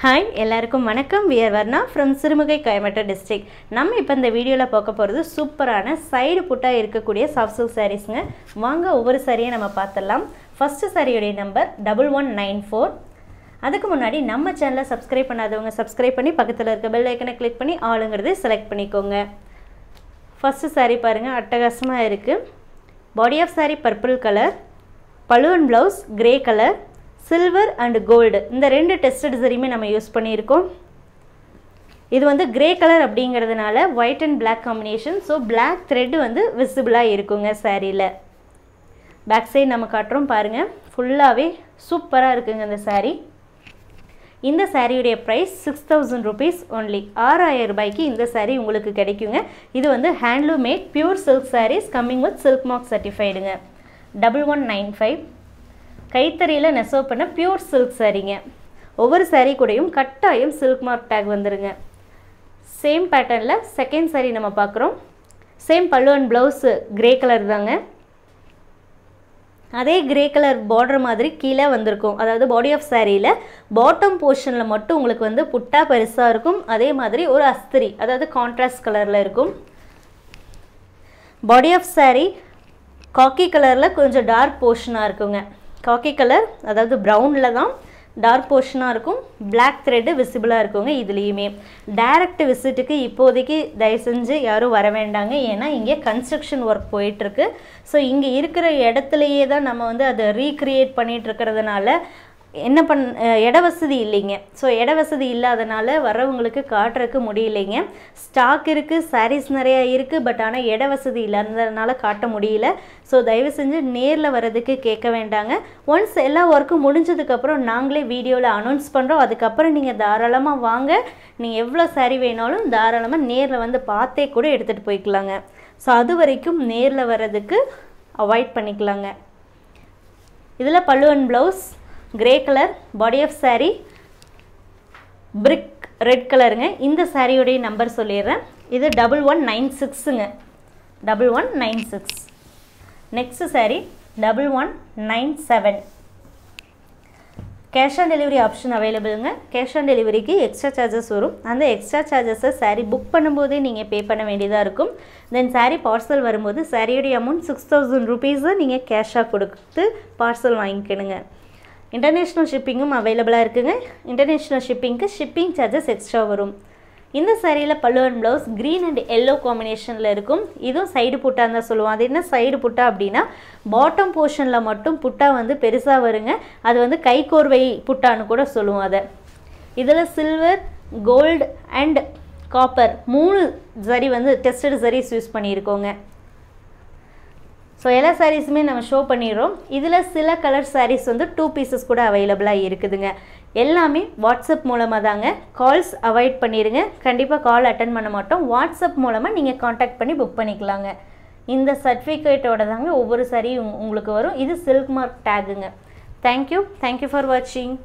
hi எல்லாருக்கும் வணக்கம் we're Varna from Sirumugai Coimbatore district நம்ம இப்போ இந்த வீடியோவில் பார்க்க போகிறது சூப்பரான சைடு புட்டாக இருக்கக்கூடிய சாஃப்ட் சில்க் வாங்க ஒவ்வொரு சாரியை நம்ம பார்த்துடலாம் ஃபஸ்ட்டு சாரியுடைய number double one nine four அதுக்கு முன்னாடி நம்ம சேனலை சப்ஸ்கிரைப் பண்ணாதவங்க சப்ஸ்கிரைப் பண்ணி பக்கத்தில் இருக்க பெல் ஐக்கனை கிளிக் பண்ணி ஆளுங்கிறது செலக்ட் பண்ணிக்கோங்க ஃபஸ்ட்டு சாரீ பாருங்கள் அட்டகாசமாக இருக்குது body of sari purple colour பலுவன் blouse grey colour silver and gold இந்த ரெண்டு டெஸ்டட் சரியுமே நம்ம யூஸ் பண்ணியிருக்கோம் இது வந்து கிரே கலர் அப்படிங்கிறதுனால white and black combination so black thread வந்து விசிபிளாக இருக்குங்க சாரியில் பேக் சைடு நம்ம காட்டுறோம் பாருங்கள் ஃபுல்லாகவே சூப்பராக இருக்குங்க இந்த சாரீ இந்த சாரியுடைய price six thousand rupees only ஆறாயிரம் ரூபாய்க்கு இந்த சாரீ உங்களுக்கு கிடைக்குங்க இது வந்து handloom made pure silk saris coming with silk mark சர்டிஃபைடுங்க டபுள் ஒன் நைன் ஃபைவ் கைத்தறியில் நெசவு பண்ண பியூர் சில்க் சாரீங்க ஒவ்வொரு சாரீ கூடையும் கட்டாயம் சில்க் மார்க் டேக் வந்துடுங்க சேம் பேட்டர்னில் செகண்ட் சாரீ நம்ம பார்க்குறோம் சேம் பல்லு அண்ட் ப்ளவுஸு க்ரே கலர் தாங்க அதே க்ரே கலர் பார்டர் மாதிரி கீழே வந்திருக்கும் அதாவது பாடி ஆஃப் சாரியில் பாட்டம் போர்ஷனில் மட்டும் உங்களுக்கு வந்து புட்டா பெருசாக இருக்கும் அதே மாதிரி ஒரு அஸ்திரி அதாவது கான்ட்ராஸ்ட் கலரில் இருக்கும் பாடி ஆஃப் சாரி காக்கி கலரில் கொஞ்சம் டார்க் போர்ஷனாக இருக்குங்க காக்கி கலர் அதாவது ப்ரௌனில் தான் டார்க் போர்ஷனாக இருக்கும் பிளாக் த்ரெட்டு விசிபிளாக இருக்குங்க இதுலேயுமே டைரக்ட் விசிட்டுக்கு இப்போதைக்கு தயவு செஞ்சு யாரும் வர வேண்டாங்க ஏன்னா இங்கே கன்ஸ்ட்ரக்ஷன் ஒர்க் போயிட்டுருக்கு ஸோ இங்கே இருக்கிற இடத்துலையே தான் நம்ம வந்து அதை ரீக்ரியேட் இருக்கிறதுனால என்ன பண் இட வசதி இல்லைங்க ஸோ இட வசதி இல்லாதனால வரவங்களுக்கு காட்டுறதுக்கு முடியலைங்க ஸ்டாக் இருக்குது சாரீஸ் நிறையா இருக்குது பட் ஆனால் இட வசதி இல்லாததுனால காட்ட முடியல ஸோ தயவு செஞ்சு நேரில் வரதுக்கு கேட்க வேண்டாங்க ஒன்ஸ் எல்லா ஒர்க்கும் முடிஞ்சதுக்கப்புறம் நாங்களே வீடியோவில் அனௌன்ஸ் பண்ணுறோம் அதுக்கப்புறம் நீங்கள் தாராளமாக வாங்க நீங்கள் எவ்வளோ சாரீ வேணாலும் தாராளமாக நேரில் வந்து பார்த்தே கூட எடுத்துகிட்டு போய்க்கலாங்க ஸோ அது வரைக்கும் நேரில் வர்றதுக்கு அவாய்ட் பண்ணிக்கலாங்க இதில் பல்லுவன் blouse grey colour body of sari brick red கலருங்க இந்த சாரியுடைய நம்பர் சொல்லிடுறேன் இது டபுள் ஒன் நைன் சிக்ஸுங்க double one nine six next sari double one nine seven cash on delivery option அவைலபிளுங்க கேஷ் ஆன் டெலிவரிக்கு எக்ஸ்ட்ரா சார்ஜஸ் வரும் அந்த எக்ஸ்ட்ரா சார்ஜஸை சாரீ புக் பண்ணும்போதே நீங்கள் பே பண்ண வேண்டியதாக இருக்கும் தென் சாரீ பார்சல் வரும்போது சாரியுடைய அமௌண்ட் சிக்ஸ் தௌசண்ட் ருபீஸை நீங்கள் கேஷாக கொடுத்து பார்சல் வாங்கிக்கணுங்க இன்டர்நேஷ்னல் ஷிப்பிங்கும் அவைலபிளாக இருக்குங்க இன்டர்நேஷ்னல் ஷிப்பிங்க்கு ஷிப்பிங் சார்ஜஸ் எக்ஸ்ட்ரா வரும் இந்த சாரியில் பல்லு and blouse green and yellow காம்பினேஷனில் இருக்கும் இதுவும் சைடு புட்டான்னு தான் சொல்லுவோம் அது என்ன சைடு புட்டா அப்படின்னா பாட்டம் போர்ஷனில் மட்டும் புட்டா வந்து பெருசாக வருங்க அது வந்து கைக்கோர்வை புட்டான்னு கூட சொல்லுவோம் அதை இதில் சில்வர் கோல்டு அண்ட் காப்பர் மூணு சரி வந்து டெஸ்டட் ஜரிஸ் யூஸ் பண்ணியிருக்கோங்க ஸோ எல்லா சாரீஸுமே நம்ம ஷோ பண்ணிடுறோம் இதில் சில கலர் சாரீஸ் வந்து டூ பீசஸ் கூட அவைலபிளாக இருக்குதுங்க எல்லாமே வாட்ஸ்அப் மூலமாக தாங்க கால்ஸ் அவாய்ட் பண்ணிடுங்க கண்டிப்பாக கால் அட்டன் பண்ண மாட்டோம் வாட்ஸ்அப் மூலமாக நீங்கள் காண்டாக்ட் பண்ணி புக் பண்ணிக்கலாங்க இந்த சர்டிஃபிகேட்டோட தாங்க ஒவ்வொரு சாரியும் உங்களுக்கு வரும் இது சில்க் மார்க் டேகுங்க தேங்க்யூ தேங்க்யூ ஃபார் வாட்சிங்